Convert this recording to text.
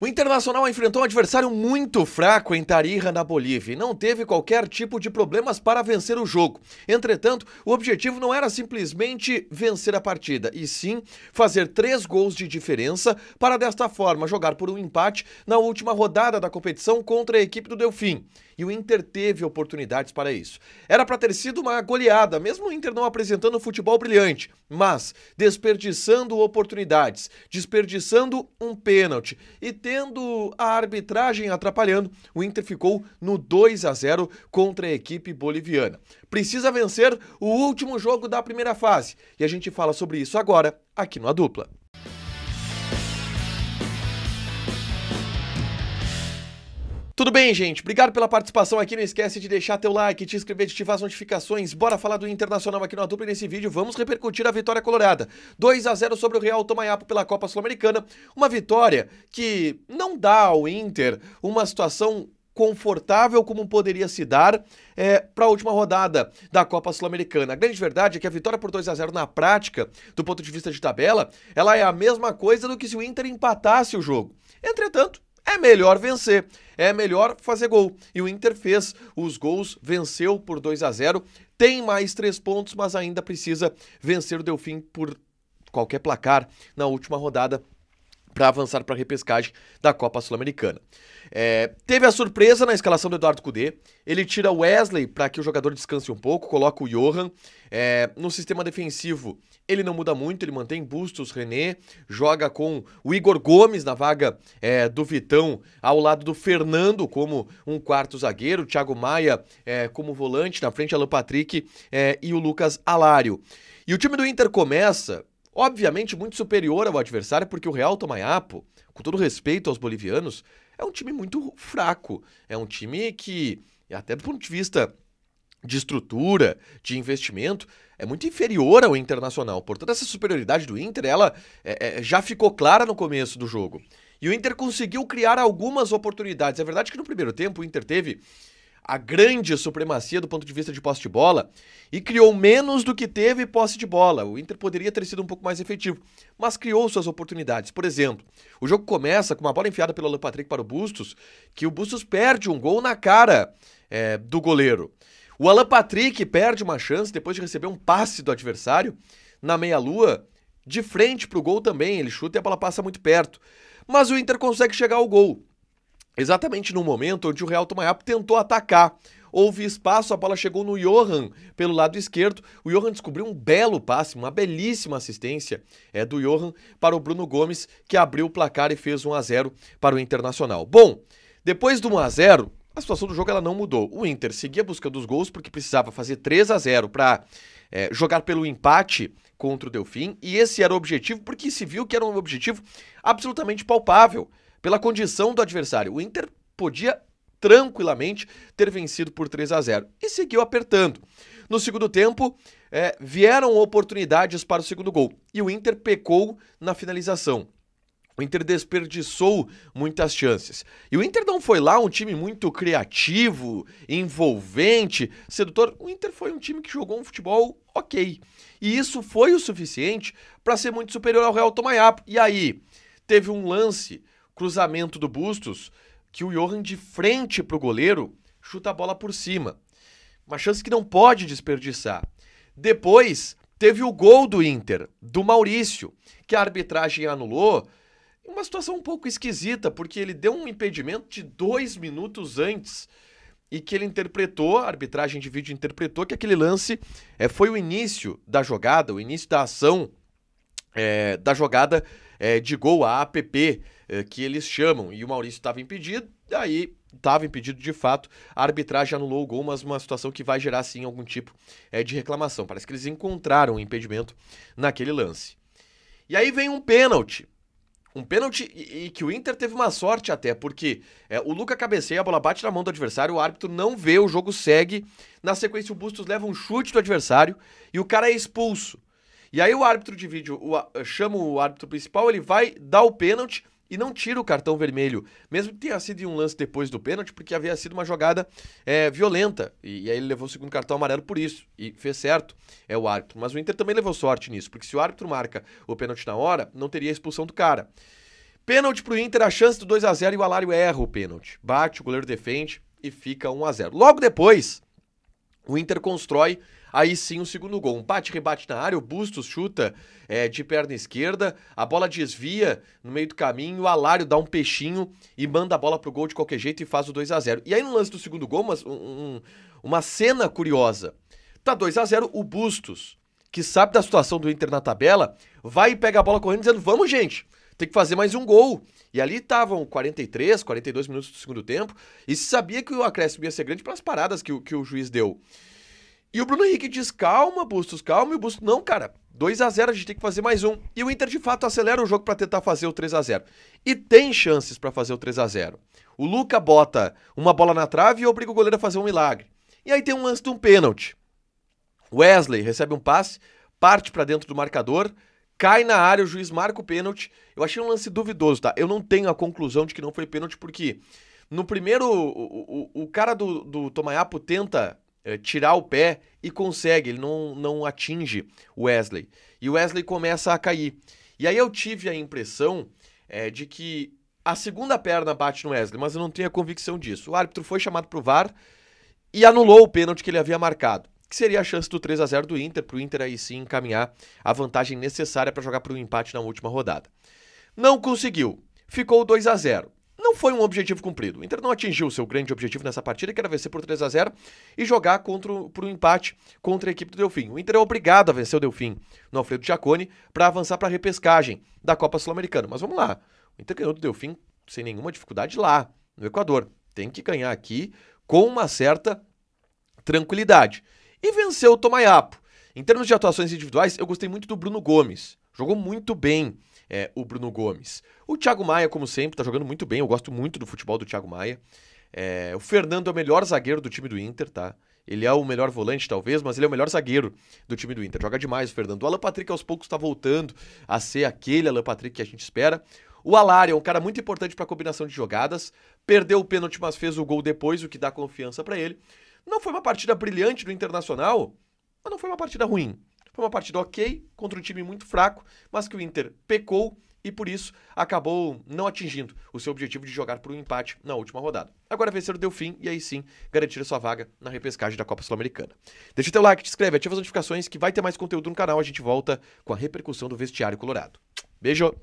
O Internacional enfrentou um adversário muito fraco em Tarija, na Bolívia, e não teve qualquer tipo de problemas para vencer o jogo. Entretanto, o objetivo não era simplesmente vencer a partida, e sim fazer três gols de diferença para, desta forma, jogar por um empate na última rodada da competição contra a equipe do Delfim. E o Inter teve oportunidades para isso. Era para ter sido uma goleada, mesmo o Inter não apresentando futebol brilhante, mas desperdiçando oportunidades, desperdiçando um pênalti e tendo a arbitragem atrapalhando, o Inter ficou no 2 a 0 contra a equipe boliviana. Precisa vencer o último jogo da primeira fase e a gente fala sobre isso agora aqui no A Dupla. Tudo bem, gente? Obrigado pela participação aqui. Não esquece de deixar teu like, te inscrever, de ativar as notificações. Bora falar do Internacional aqui no dupla e nesse vídeo vamos repercutir a vitória colorada. 2 a 0 sobre o Real Tomaiapo pela Copa Sul-Americana. Uma vitória que não dá ao Inter uma situação confortável como poderia se dar é, para a última rodada da Copa Sul-Americana. A grande verdade é que a vitória por 2 a 0 na prática, do ponto de vista de tabela, ela é a mesma coisa do que se o Inter empatasse o jogo. Entretanto, é melhor vencer, é melhor fazer gol. E o Inter fez os gols, venceu por 2 a 0 tem mais três pontos, mas ainda precisa vencer o Delfim por qualquer placar na última rodada para avançar para a repescagem da Copa Sul-Americana. É, teve a surpresa na escalação do Eduardo Cudê. Ele tira o Wesley para que o jogador descanse um pouco, coloca o Johan. É, no sistema defensivo, ele não muda muito, ele mantém Bustos, René, joga com o Igor Gomes na vaga é, do Vitão, ao lado do Fernando como um quarto zagueiro, Thiago Maia é, como volante, na frente Alan Patrick é, e o Lucas Alário. E o time do Inter começa obviamente muito superior ao adversário, porque o Real Tomayapo, com todo respeito aos bolivianos, é um time muito fraco. É um time que, até do ponto de vista de estrutura, de investimento, é muito inferior ao Internacional. Portanto, essa superioridade do Inter, ela é, é, já ficou clara no começo do jogo. E o Inter conseguiu criar algumas oportunidades. É verdade que no primeiro tempo o Inter teve a grande supremacia do ponto de vista de posse de bola e criou menos do que teve posse de bola. O Inter poderia ter sido um pouco mais efetivo, mas criou suas oportunidades. Por exemplo, o jogo começa com uma bola enfiada pelo Alan Patrick para o Bustos, que o Bustos perde um gol na cara é, do goleiro. O Alan Patrick perde uma chance depois de receber um passe do adversário na meia-lua, de frente para o gol também. Ele chuta e a bola passa muito perto. Mas o Inter consegue chegar ao gol exatamente no momento onde o Real Tomayapo tentou atacar. Houve espaço, a bola chegou no Johan pelo lado esquerdo. O Johan descobriu um belo passe, uma belíssima assistência é do Johan para o Bruno Gomes, que abriu o placar e fez 1 a 0 para o Internacional. Bom, depois do 1 a 0, a situação do jogo ela não mudou. O Inter seguia buscando os gols porque precisava fazer 3 a 0 para é, jogar pelo empate contra o Delfim, e esse era o objetivo porque se viu que era um objetivo absolutamente palpável pela condição do adversário. O Inter podia tranquilamente ter vencido por 3 a 0 e seguiu apertando. No segundo tempo, é, vieram oportunidades para o segundo gol e o Inter pecou na finalização. O Inter desperdiçou muitas chances. E o Inter não foi lá um time muito criativo, envolvente, sedutor. O Inter foi um time que jogou um futebol ok. E isso foi o suficiente para ser muito superior ao Real Tomayapo. E aí, teve um lance cruzamento do Bustos que o Johan de frente para o goleiro chuta a bola por cima. Uma chance que não pode desperdiçar. Depois teve o gol do Inter, do Maurício, que a arbitragem anulou. Uma situação um pouco esquisita, porque ele deu um impedimento de dois minutos antes e que ele interpretou, a arbitragem de vídeo interpretou que aquele lance é, foi o início da jogada, o início da ação é, da jogada é, de gol, a APP. Eh, que eles chamam. E o Maurício estava impedido, daí estava impedido de fato. A arbitragem anulou o gol, mas uma situação que vai gerar sim algum tipo é, de reclamação. Parece que eles encontraram um impedimento naquele lance. E aí vem um pênalti. Um pênalti e que o Inter teve uma sorte até, porque é, o Luca cabeceia, a bola bate na mão do adversário, o árbitro não vê, o jogo segue. Na sequência, o Bustos leva um chute do adversário e o cara é expulso. E aí o árbitro de vídeo o, chama o árbitro principal, ele vai dar o pênalti, e não tira o cartão vermelho, mesmo que tenha sido um lance depois do pênalti, porque havia sido uma jogada é, violenta. E, e, aí ele levou o segundo cartão amarelo por isso. E fez certo, é o árbitro. Mas o Inter também levou sorte nisso, porque se o árbitro marca o pênalti na hora, não teria a expulsão do cara. Pênalti pro Inter, a chance do 2 a 0 e o Alário erra o pênalti. Bate, o goleiro defende e fica 1 a 0 Logo depois. O Inter constrói aí sim o segundo gol. Um bate-rebate na área, o Bustos chuta é, de perna esquerda, a bola desvia no meio do caminho, o Alário dá um peixinho e manda a bola pro gol de qualquer jeito e faz o 2 a 0 E aí no lance do segundo gol, uma, um, uma cena curiosa. Tá 2 a 0 o Bustos, que sabe da situação do Inter na tabela, vai e pega a bola correndo dizendo, vamos gente, tem que fazer mais um gol. E ali estavam 43, 42 minutos do segundo tempo, e se sabia que o acréscimo ia ser grande pelas paradas que, que o juiz deu. E o Bruno Henrique diz: calma, Bustos, calma. E o Bustos, não, cara, 2 a 0 a gente tem que fazer mais um. E o Inter de fato acelera o jogo para tentar fazer o 3 a 0 E tem chances para fazer o 3 a 0 O Luca bota uma bola na trave e obriga o goleiro a fazer um milagre. E aí tem um lance de um pênalti. Wesley recebe um passe, parte para dentro do marcador, cai na área, o juiz marca o pênalti. Eu achei um lance duvidoso, tá? Eu não tenho a conclusão de que não foi pênalti, porque no primeiro, o, o, o cara do, do Tomayapo tenta é, tirar o pé e consegue, ele não, não atinge o Wesley. E o Wesley começa a cair. E aí eu tive a impressão é, de que a segunda perna bate no Wesley, mas eu não tenho a convicção disso. O árbitro foi chamado pro VAR e anulou o pênalti que ele havia marcado que seria a chance do 3 a 0 do Inter, para o Inter aí sim encaminhar a vantagem necessária para jogar para o empate na última rodada. Não conseguiu, ficou 2 a 0 não foi um objetivo cumprido. O Inter não atingiu seu grande objetivo nessa partida, que era vencer por 3 a 0 e jogar contra por um empate contra a equipe do Delfim. O Inter é obrigado a vencer o Delfim no Alfredo Giacone para avançar para a repescagem da Copa Sul-Americana. Mas vamos lá. O Inter ganhou do Delfim sem nenhuma dificuldade lá, no Equador. Tem que ganhar aqui com uma certa tranquilidade e venceu o Tomayapo. Em termos de atuações individuais, eu gostei muito do Bruno Gomes. Jogou muito bem é, o Bruno Gomes. O Thiago Maia, como sempre, está jogando muito bem. Eu gosto muito do futebol do Thiago Maia. É, o Fernando é o melhor zagueiro do time do Inter, tá? Ele é o melhor volante, talvez, mas ele é o melhor zagueiro do time do Inter. Joga demais o Fernando. O Alan Patrick, aos poucos, está voltando a ser aquele Alan Patrick que a gente espera. O Alário é um cara muito importante para a combinação de jogadas. Perdeu o pênalti, mas fez o gol depois, o que dá confiança para ele. Não foi uma partida brilhante do Internacional, mas não foi uma partida ruim. Foi uma partida ok, contra um time muito fraco, mas que o Inter pecou e por isso acabou não atingindo o seu objetivo de jogar por um empate na última rodada. Agora vencer o Delfim e aí sim garantir a sua vaga na repescagem da Copa Sul-Americana. Deixa o teu like, te inscreve, ativa as notificações que vai ter mais conteúdo no canal. A gente volta com a repercussão do vestiário colorado. Beijo!